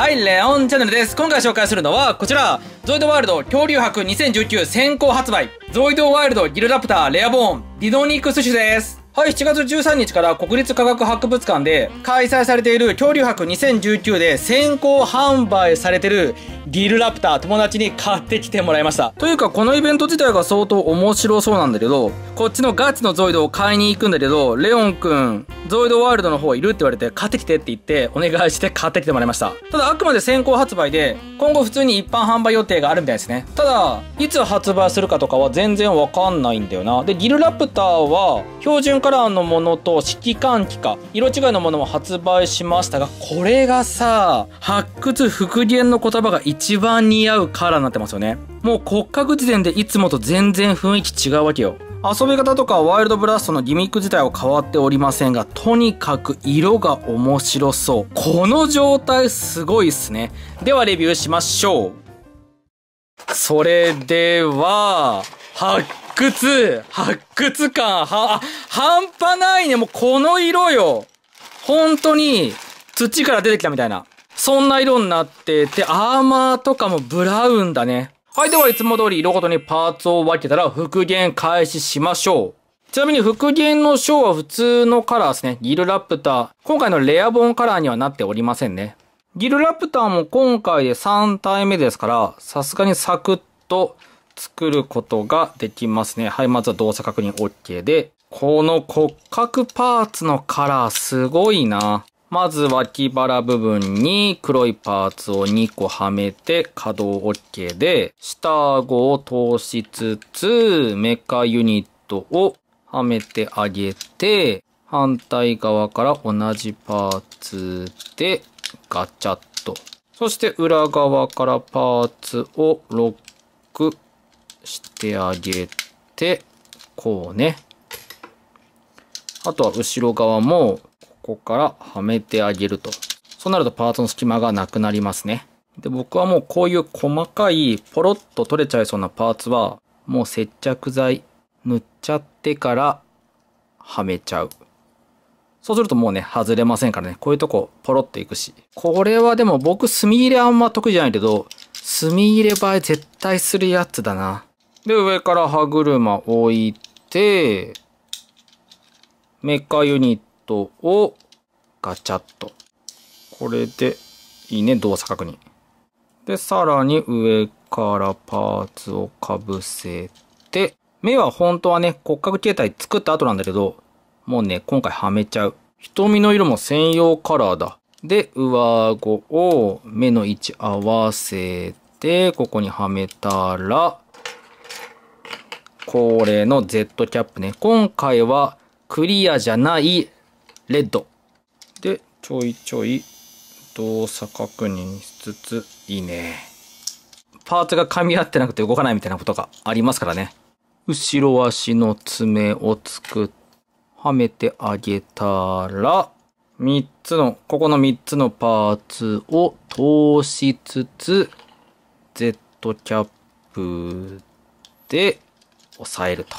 はい、レオンチャンネルです。今回紹介するのは、こちら、ゾイドワールド恐竜博2019先行発売、ゾイドワイルドギルラプターレアボーン、ディドニクス種です。はい、7月13日から国立科学博物館で開催されている恐竜博2019で先行販売されてるギルラプター友達に買ってきてもらいました。というかこのイベント自体が相当面白そうなんだけど、こっちのガチのゾイドを買いに行くんだけど、レオンくん、ゾイドワールドの方いるって言われて、買ってきてって言って、お願いして買ってきてもらいました。ただ、あくまで先行発売で、今後普通に一般販売予定があるみたいですね。ただ、いつ発売するかとかは全然わかんないんだよな。で、ギルラプターは、標準カラーのものと指揮官機か、色違いのものも発売しましたが、これがさ、発掘復元の言葉が一番似合うカラーになってますよね。もう骨格時点でいつもと全然雰囲気違うわけよ。遊び方とかワイルドブラストのギミック自体は変わっておりませんが、とにかく色が面白そう。この状態すごいっすね。ではレビューしましょう。それでは、発掘発掘感は、半端ないねもうこの色よ本当に、土から出てきたみたいな。そんな色になってて、アーマーとかもブラウンだね。はい、ではいつも通り色ごとにパーツを分けたら復元開始しましょう。ちなみに復元の章は普通のカラーですね。ギルラプター。今回のレアボンカラーにはなっておりませんね。ギルラプターも今回で3体目ですから、さすがにサクッと作ることができますね。はい、まずは動作確認 OK で。この骨格パーツのカラーすごいな。まず脇腹部分に黒いパーツを2個はめて可動 OK で、下顎を通しつつ、メカユニットをはめてあげて、反対側から同じパーツでガチャッと。そして裏側からパーツをロックしてあげて、こうね。あとは後ろ側もこからはめてあげると。そうなるとパーツの隙間がなくなりますね。で、僕はもうこういう細かいポロッと取れちゃいそうなパーツは、もう接着剤塗っちゃってからはめちゃう。そうするともうね、外れませんからね。こういうとこポロッといくし。これはでも僕墨入れあんま得意じゃないけど、墨入れ映え絶対するやつだな。で、上から歯車置いて、メカユニットをガチャッと。これで、いいね、動作確認。で、さらに上からパーツをかぶせて、目は本当はね、骨格形態作った後なんだけど、もうね、今回はめちゃう。瞳の色も専用カラーだ。で、上顎を目の位置合わせて、ここにはめたら、恒例の Z キャップね。今回はクリアじゃないレッド。で、ちょいちょい動作確認しつつ、いいね。パーツが噛み合ってなくて動かないみたいなことがありますからね。後ろ足の爪を作って、はめてあげたら、3つの、ここの3つのパーツを通しつつ、Z キャップで押さえると。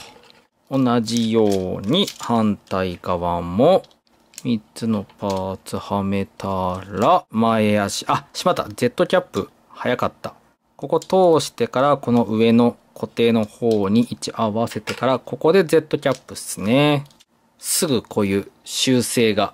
同じように反対側も3つのパーツはめたら、前足、あ、しまった。!Z キャップ。早かった。ここ通してから、この上の固定の方に位置合わせてから、ここで Z キャップっすね。すぐこういう修正が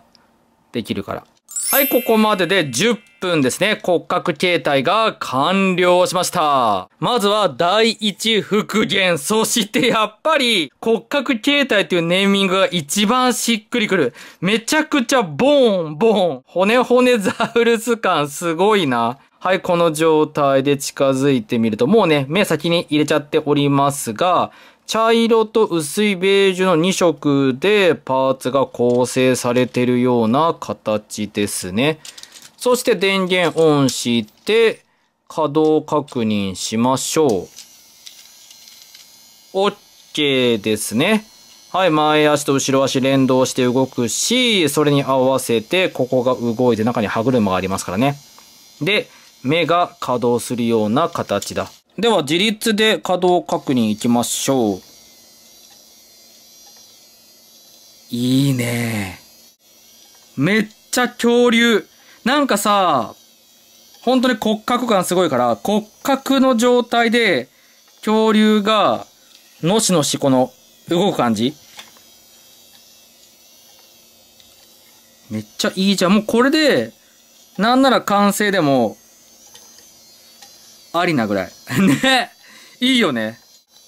できるから。はい、ここまでで10分ですね。骨格形態が完了しました。まずは第一復元。そしてやっぱり骨格形態というネーミングが一番しっくりくる。めちゃくちゃボーン、ボーン。骨骨ザウルス感すごいな。はい、この状態で近づいてみると、もうね、目先に入れちゃっておりますが、茶色と薄いベージュの2色でパーツが構成されてるような形ですね。そして電源オンして、稼働確認しましょう。OK ですね。はい、前足と後ろ足連動して動くし、それに合わせて、ここが動いて中に歯車がありますからね。で、目が稼働するような形だ。では自立で可動確認いきましょう。いいね。めっちゃ恐竜。なんかさ、本当に骨格感すごいから、骨格の状態で恐竜が、のしのしこの動く感じ。めっちゃいいじゃん。もうこれで、なんなら完成でもありなぐらい。ね。いいよね。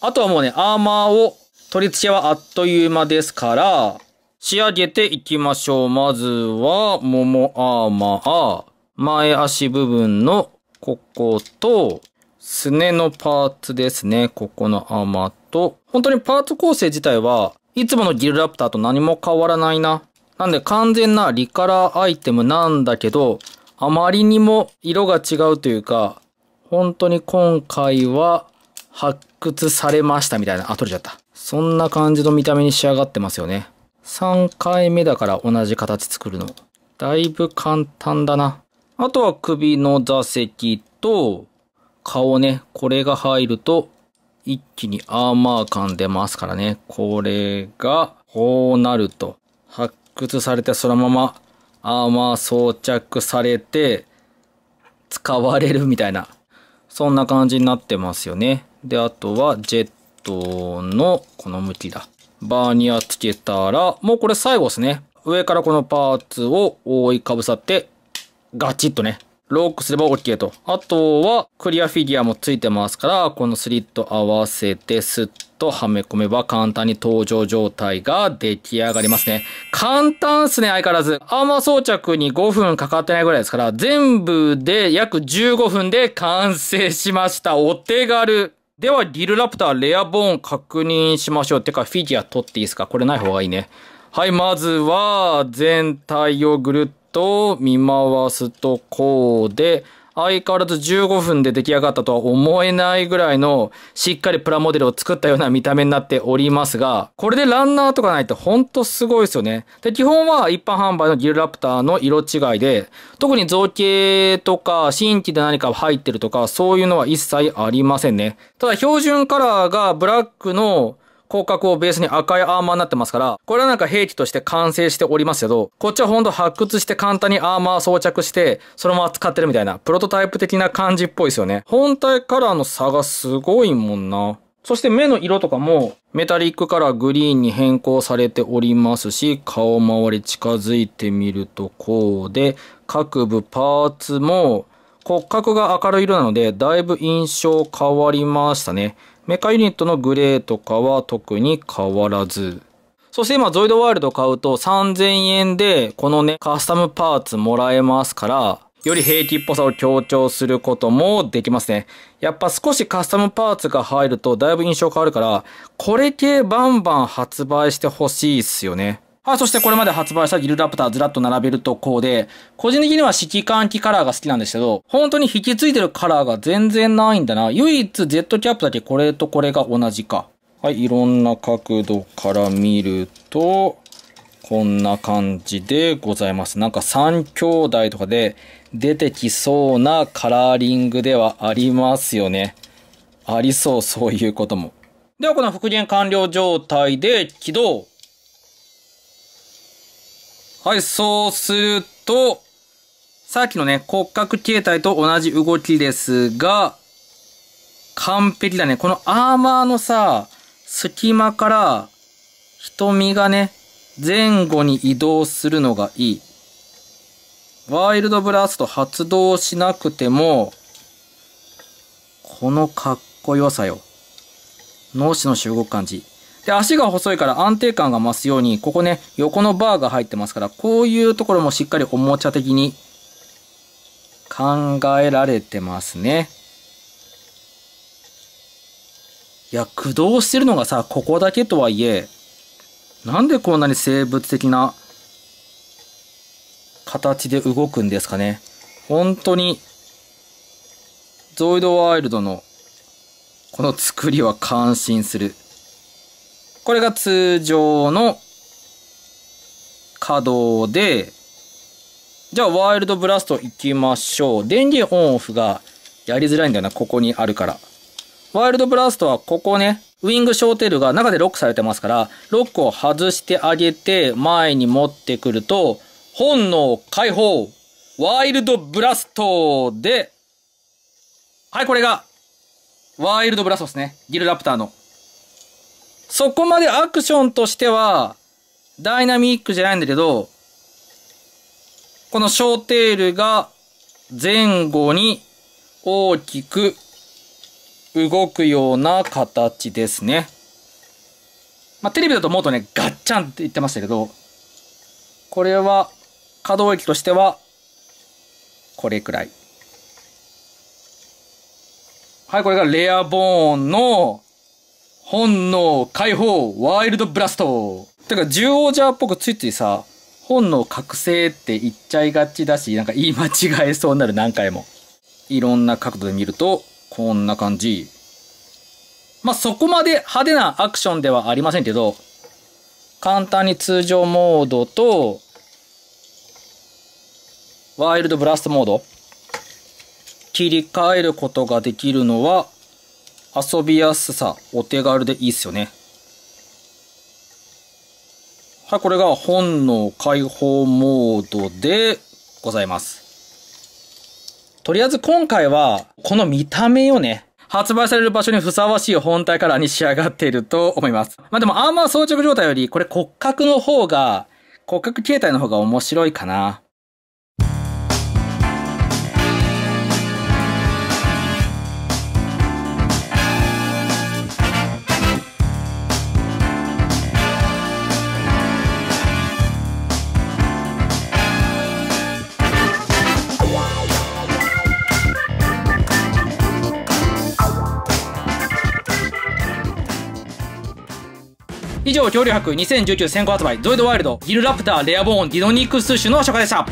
あとはもうね、アーマーを取り付けはあっという間ですから、仕上げていきましょう。まずは、ももアーマー、前足部分のここと、すねのパーツですね。ここのアーマーと、本当にパーツ構成自体はいつものギルラプターと何も変わらないな。なんで完全なリカラーアイテムなんだけど、あまりにも色が違うというか、本当に今回は発掘されましたみたいな、あ、取れちゃった。そんな感じの見た目に仕上がってますよね。3回目だから同じ形作るの。だいぶ簡単だな。あとは首の座席と顔ね、これが入ると一気にアーマー感出ますからね。これがこうなると発掘されてそのままアーマー装着されて使われるみたいなそんな感じになってますよね。で、あとはジェットのこの向きだ。バーニアつけたら、もうこれ最後ですね。上からこのパーツを覆いかぶさって、ガチッとね、ロックすれば OK と。あとは、クリアフィギュアもついてますから、このスリット合わせてスッとはめ込めば簡単に登場状態が出来上がりますね。簡単っすね、相変わらず。アーマー装着に5分かかってないぐらいですから、全部で約15分で完成しました。お手軽。では、リルラプターレアボーン確認しましょう。てか、フィギュア取っていいですかこれない方がいいね。はい、まずは、全体をぐるっと見回すとこうで、相変わらず15分で出来上がったとは思えないぐらいのしっかりプラモデルを作ったような見た目になっておりますが、これでランナーとかないとほんとすごいですよね。で、基本は一般販売のギルラプターの色違いで、特に造形とか新規で何か入ってるとかそういうのは一切ありませんね。ただ標準カラーがブラックの広角をベースに赤いアーマーになってますから、これはなんか兵器として完成しておりますけど、こっちはほんと発掘して簡単にアーマー装着して、そのまま使ってるみたいな、プロトタイプ的な感じっぽいですよね。本体カラーの差がすごいもんな。そして目の色とかもメタリックからグリーンに変更されておりますし、顔周り近づいてみるとこうで、各部パーツも骨格が明るい色なので、だいぶ印象変わりましたね。メカユニットのグレーとかは特に変わらず。そして今、ゾイドワイルド買うと3000円で、このね、カスタムパーツもらえますから、より兵器っぽさを強調することもできますね。やっぱ少しカスタムパーツが入るとだいぶ印象変わるから、これ系バンバン発売してほしいっすよね。はい、そしてこれまで発売したギルラプターずらっと並べるとこうで、個人的には指揮換機カラーが好きなんですけど、本当に引き継いでるカラーが全然ないんだな。唯一 Z キャップだけこれとこれが同じか。はい、いろんな角度から見ると、こんな感じでございます。なんか3兄弟とかで出てきそうなカラーリングではありますよね。ありそう、そういうことも。では、この復元完了状態で起動。はい、そうすると、さっきのね、骨格形態と同じ動きですが、完璧だね。このアーマーのさ、隙間から瞳がね、前後に移動するのがいい。ワイルドブラスト発動しなくても、このかっこよさよ。脳死のし動感じ。で、足が細いから安定感が増すように、ここね、横のバーが入ってますから、こういうところもしっかりおもちゃ的に考えられてますね。いや、駆動してるのがさ、ここだけとはいえ、なんでこんなに生物的な形で動くんですかね。本当に、ゾイドワイルドのこの作りは感心する。これが通常の稼働で、じゃあワイルドブラスト行きましょう。電源オンオフがやりづらいんだよな、ここにあるから。ワイルドブラストはここね、ウィングショーテールが中でロックされてますから、ロックを外してあげて前に持ってくると、本能解放ワイルドブラストで、はい、これが、ワイルドブラストですね。ギルラプターの。そこまでアクションとしては、ダイナミックじゃないんだけど、このショーテールが前後に大きく動くような形ですね。まあ、テレビだともっとね、ガッチャンって言ってましたけど、これは可動域としては、これくらい。はい、これがレアボーンの本能解放ワイルドブラストてか獣王者っぽくついついさ、本能覚醒って言っちゃいがちだし、なんか言い間違えそうになる何回も。いろんな角度で見ると、こんな感じ。まあ、そこまで派手なアクションではありませんけど、簡単に通常モードと、ワイルドブラストモード、切り替えることができるのは、遊びやすさ、お手軽でいいっすよね。はい、これが本能解放モードでございます。とりあえず今回は、この見た目をね、発売される場所にふさわしい本体カラーに仕上がっていると思います。まあでもアーマー装着状態より、これ骨格の方が、骨格形態の方が面白いかな。恐竜博2019先行発売、ゾイドワイルド、ギルラプター、レアボーン、ディノニクス種の紹介でした。